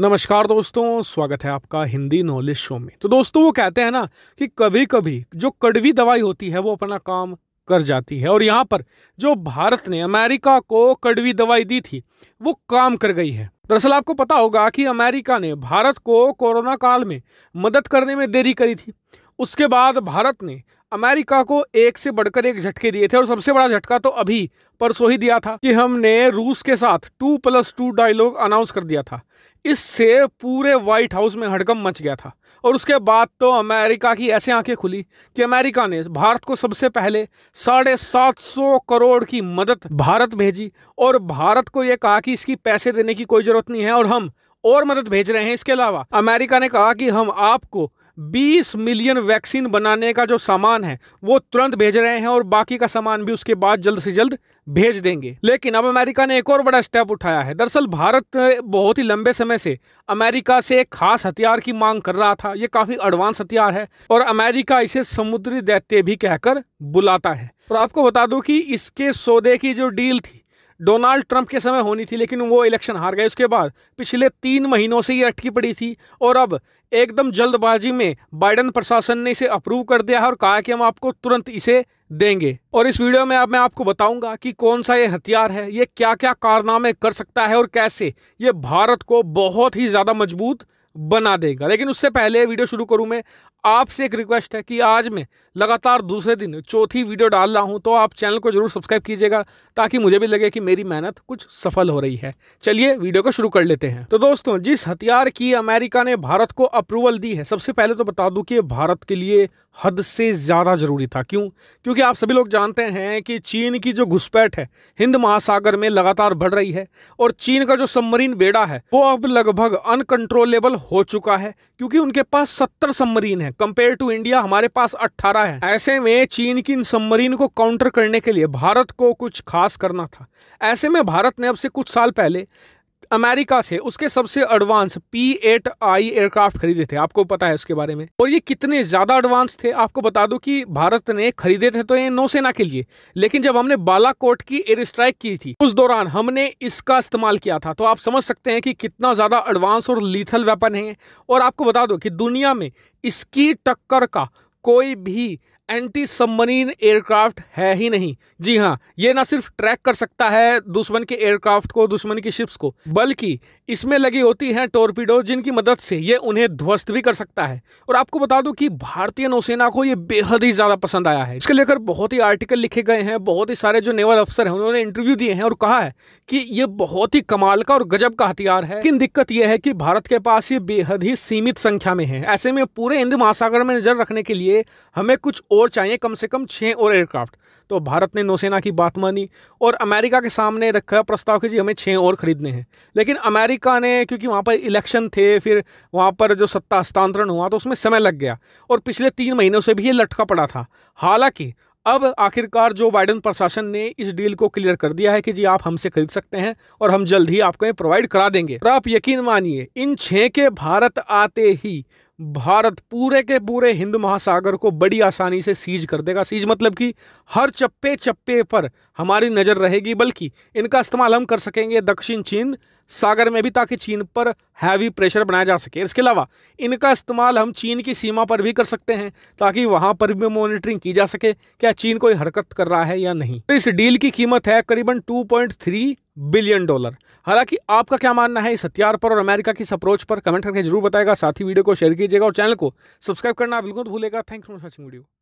नमस्कार दोस्तों स्वागत है आपका हिंदी नॉलेज शो में तो दोस्तों वो कहते हैं ना कि कभी कभी जो कड़वी दवाई होती है वो अपना काम कर जाती है और यहाँ पर जो भारत ने अमेरिका को कड़वी दवाई दी थी वो काम कर गई है दरअसल आपको पता होगा कि अमेरिका ने भारत को कोरोना काल में मदद करने में देरी करी थी उसके बाद भारत ने अमेरिका को एक से बढ़कर एक झटके दिए थे और सबसे बड़ा झटका तो अभी परसों ही दिया था कि हमने रूस के साथ two plus two dialogue announce कर दिया था इससे पूरे व्हाइट हाउस में हड़कम मच गया था और उसके बाद तो अमेरिका की ऐसे आंखें खुली कि अमेरिका ने भारत को सबसे पहले साढ़े सात सौ करोड़ की मदद भारत भेजी और भारत को यह कहा कि इसकी पैसे देने की कोई ज़रूरत नहीं है और हम और मदद भेज रहे हैं इसके अलावा अमेरिका ने कहा कि हम आपको 20 मिलियन वैक्सीन बनाने का जो सामान है वो तुरंत भेज रहे हैं और बाकी का सामान भी उसके बाद जल्द से जल्द भेज देंगे लेकिन अब अमेरिका ने एक और बड़ा स्टेप उठाया है दरअसल भारत बहुत ही लंबे समय से अमेरिका से एक खास हथियार की मांग कर रहा था ये काफ़ी एडवांस हथियार है और अमेरिका इसे समुद्री दैत्य भी कहकर बुलाता है और आपको बता दूं कि इसके सौदे की जो डील थी डोनाल्ड ट्रंप के समय होनी थी लेकिन वो इलेक्शन हार गए उसके बाद पिछले तीन महीनों से ये अटकी पड़ी थी और अब एकदम जल्दबाजी में बाइडन प्रशासन ने इसे अप्रूव कर दिया है और कहा कि हम आपको तुरंत इसे देंगे और इस वीडियो में अब मैं आपको बताऊंगा कि कौन सा ये हथियार है ये क्या क्या कारनामे कर सकता है और कैसे ये भारत को बहुत ही ज़्यादा मजबूत बना देगा लेकिन उससे पहले वीडियो शुरू करूँ मैं आपसे एक रिक्वेस्ट है कि आज मैं लगातार दूसरे दिन चौथी वीडियो डाल रहा हूँ तो आप चैनल को जरूर सब्सक्राइब कीजिएगा ताकि मुझे भी लगे कि मेरी मेहनत कुछ सफल हो रही है चलिए वीडियो को शुरू कर लेते हैं तो दोस्तों जिस हथियार की अमेरिका ने भारत को अप्रूवल दी है सबसे पहले तो बता दूँ कि भारत के लिए हद से ज़्यादा ज़रूरी था क्यों क्योंकि आप सभी लोग जानते हैं कि चीन की जो घुसपैठ है हिंद महासागर में लगातार बढ़ रही है और चीन का जो सबमरीन बेड़ा है वो अब लगभग अनकंट्रोलेबल हो चुका है क्योंकि उनके पास सत्तर सबमरीन है कंपेयर टू इंडिया हमारे पास अट्ठारह है ऐसे में चीन की इन सबमरीन को काउंटर करने के लिए भारत को कुछ खास करना था ऐसे में भारत ने अब से कुछ साल पहले अमेरिका से उसके सबसे advance P eight I aircraft खरीदे थे आपको पता है उसके बारे में और ये कितने ज़्यादा एडवांस थे आपको बता दूं कि भारत ने खरीदे थे तो ये नौसेना के लिए लेकिन जब हमने बालाकोट की एयर स्ट्राइक की थी उस दौरान हमने इसका इस्तेमाल किया था तो आप समझ सकते हैं कि कितना ज़्यादा एडवांस और लीथल वेपन है और आपको बता दो कि दुनिया में इसकी टक्कर का कोई भी एंटी सबमरीन एयरक्राफ्ट है ही नहीं जी हाँ ये ना सिर्फ ट्रैक कर सकता है दुश्मन के एयरक्राफ्ट को दुश्मन की शिप्स को बल्कि इसमें लगी होती हैं टोरपीडो जिनकी मदद से ये उन्हें ध्वस्त भी कर सकता है और आपको बता दूं कि भारतीय नौसेना को ये बेहद ही ज़्यादा पसंद आया है इसके लेकर बहुत ही आर्टिकल लिखे गए हैं बहुत ही सारे जो नेवल अफसर हैं उन्होंने इंटरव्यू दिए हैं और कहा है कि ये बहुत ही कमाल का और गजब का हथियार है लेकिन दिक्कत यह है कि भारत के पास ये बेहद ही सीमित संख्या में है ऐसे में पूरे हिंद महासागर में नजर रखने के लिए हमें कुछ और चाहिए कम से कम छः और एयरक्राफ्ट तो भारत ने नौसेना की बात मानी और अमेरिका के सामने रखा प्रस्ताव कि जी हमें छः और ख़रीदने हैं लेकिन अमेरिका ने क्योंकि वहाँ पर इलेक्शन थे फिर वहाँ पर जो सत्ता हस्तांतरण हुआ तो उसमें समय लग गया और पिछले तीन महीनों से भी ये लटका पड़ा था हालांकि अब आखिरकार जो बाइडन प्रशासन ने इस डील को क्लियर कर दिया है कि जी आप हमसे खरीद सकते हैं और हम जल्द ही आपको ये प्रोवाइड करा देंगे और आप यकीन मानिए इन छः के भारत आते ही भारत पूरे के पूरे हिंद महासागर को बड़ी आसानी से सीज कर देगा सीज मतलब कि हर चप्पे चप्पे पर हमारी नज़र रहेगी बल्कि इनका इस्तेमाल हम कर सकेंगे दक्षिण चीन सागर में भी ताकि चीन पर हैवी प्रेशर बनाया जा सके इसके अलावा इनका इस्तेमाल हम चीन की सीमा पर भी कर सकते हैं ताकि वहां पर भी मॉनिटरिंग की जा सके क्या चीन कोई हरकत कर रहा है या नहीं तो इस डील की कीमत है करीबन 2.3 बिलियन डॉलर हालांकि आपका क्या मानना है इस हथियार पर और अमेरिका की इस अप्रोच पर कमेंट करके जरूर बताएगा साथ ही वीडियो को शेयर कीजिएगा और चैनल को सब्सक्राइब करना बिल्कुल भूलेगा यू फॉर वॉचिंग वीडियो